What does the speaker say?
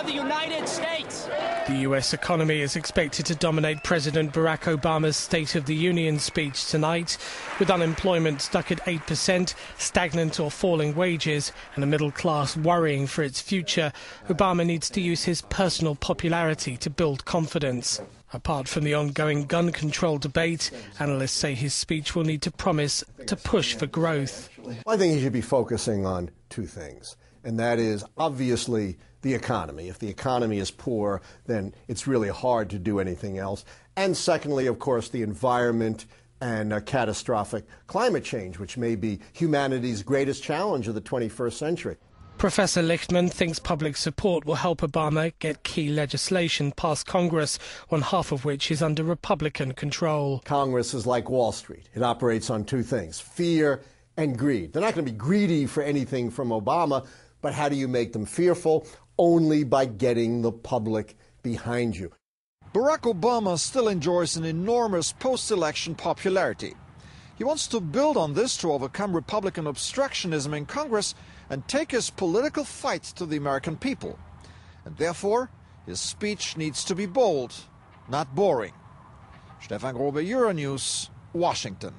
of the United States. The U.S. economy is expected to dominate President Barack Obama's State of the Union speech tonight, with unemployment stuck at 8%, stagnant or falling wages, and a middle class worrying for its future. Obama needs to use his personal popularity to build confidence. Apart from the ongoing gun control debate, analysts say his speech will need to promise to push for growth. I think he should be focusing on two things and that is obviously the economy. If the economy is poor, then it's really hard to do anything else. And secondly, of course, the environment and uh, catastrophic climate change, which may be humanity's greatest challenge of the 21st century. Professor Lichtman thinks public support will help Obama get key legislation past Congress, one half of which is under Republican control. Congress is like Wall Street. It operates on two things fear and greed. They're not going to be greedy for anything from Obama, but how do you make them fearful? Only by getting the public behind you. Barack Obama still enjoys an enormous post election popularity. He wants to build on this to overcome Republican obstructionism in Congress and take his political fight to the American people. And therefore, his speech needs to be bold, not boring. Stefan Grobe, Euronews, Washington.